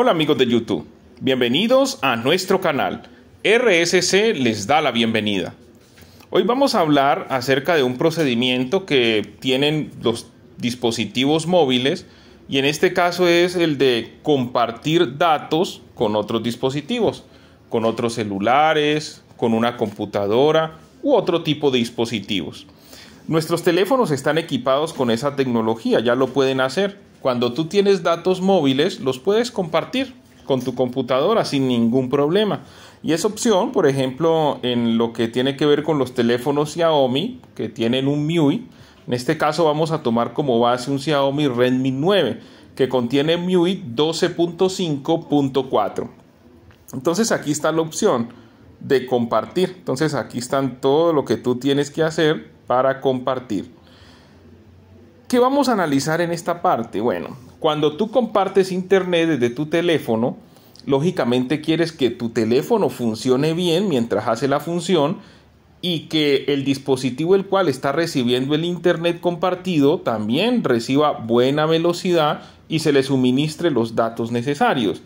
Hola amigos de YouTube, bienvenidos a nuestro canal. RSC les da la bienvenida. Hoy vamos a hablar acerca de un procedimiento que tienen los dispositivos móviles y en este caso es el de compartir datos con otros dispositivos, con otros celulares, con una computadora u otro tipo de dispositivos. Nuestros teléfonos están equipados con esa tecnología, ya lo pueden hacer cuando tú tienes datos móviles, los puedes compartir con tu computadora sin ningún problema. Y esa opción, por ejemplo, en lo que tiene que ver con los teléfonos Xiaomi, que tienen un MIUI, en este caso vamos a tomar como base un Xiaomi Redmi 9, que contiene MIUI 12.5.4. Entonces aquí está la opción de compartir. Entonces aquí están todo lo que tú tienes que hacer para compartir. ¿Qué vamos a analizar en esta parte? Bueno, cuando tú compartes internet desde tu teléfono, lógicamente quieres que tu teléfono funcione bien mientras hace la función y que el dispositivo el cual está recibiendo el internet compartido también reciba buena velocidad y se le suministre los datos necesarios.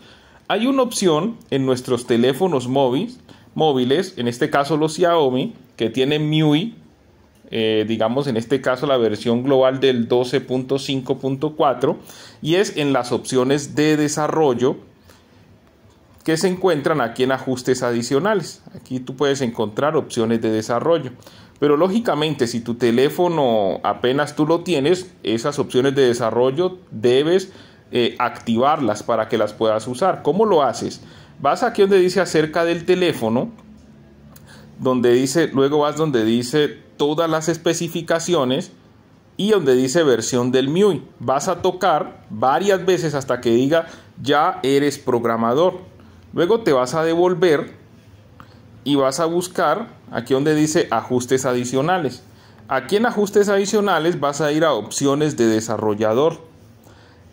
Hay una opción en nuestros teléfonos móviles, en este caso los Xiaomi, que tienen MIUI eh, digamos en este caso la versión global del 12.5.4, y es en las opciones de desarrollo que se encuentran aquí en ajustes adicionales. Aquí tú puedes encontrar opciones de desarrollo. Pero lógicamente, si tu teléfono apenas tú lo tienes, esas opciones de desarrollo debes eh, activarlas para que las puedas usar. ¿Cómo lo haces? Vas aquí donde dice acerca del teléfono donde dice, luego vas donde dice todas las especificaciones y donde dice versión del MIUI. Vas a tocar varias veces hasta que diga ya eres programador. Luego te vas a devolver y vas a buscar aquí donde dice ajustes adicionales. Aquí en ajustes adicionales vas a ir a opciones de desarrollador.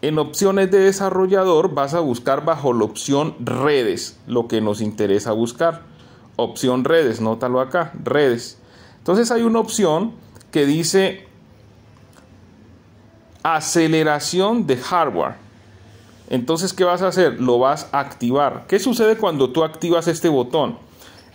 En opciones de desarrollador vas a buscar bajo la opción redes, lo que nos interesa buscar opción redes, nótalo acá, redes. Entonces hay una opción que dice aceleración de hardware. Entonces, ¿qué vas a hacer? Lo vas a activar. ¿Qué sucede cuando tú activas este botón?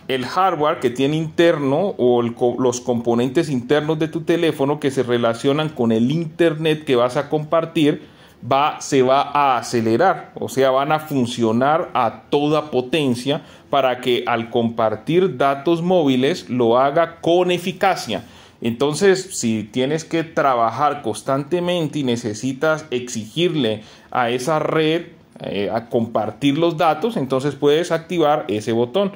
El hardware que tiene interno o los componentes internos de tu teléfono que se relacionan con el internet que vas a compartir va, se va a acelerar, o sea, van a funcionar a toda potencia para que al compartir datos móviles lo haga con eficacia. Entonces, si tienes que trabajar constantemente y necesitas exigirle a esa red eh, a compartir los datos, entonces puedes activar ese botón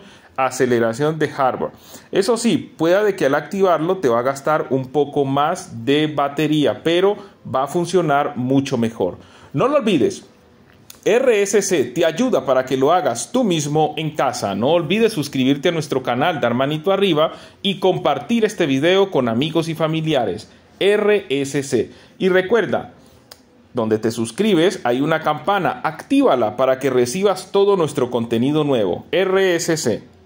aceleración de hardware. Eso sí, pueda de que al activarlo te va a gastar un poco más de batería, pero va a funcionar mucho mejor. No lo olvides, RSC te ayuda para que lo hagas tú mismo en casa. No olvides suscribirte a nuestro canal, dar manito arriba y compartir este video con amigos y familiares. RSC. Y recuerda, donde te suscribes hay una campana, actívala para que recibas todo nuestro contenido nuevo. RSC.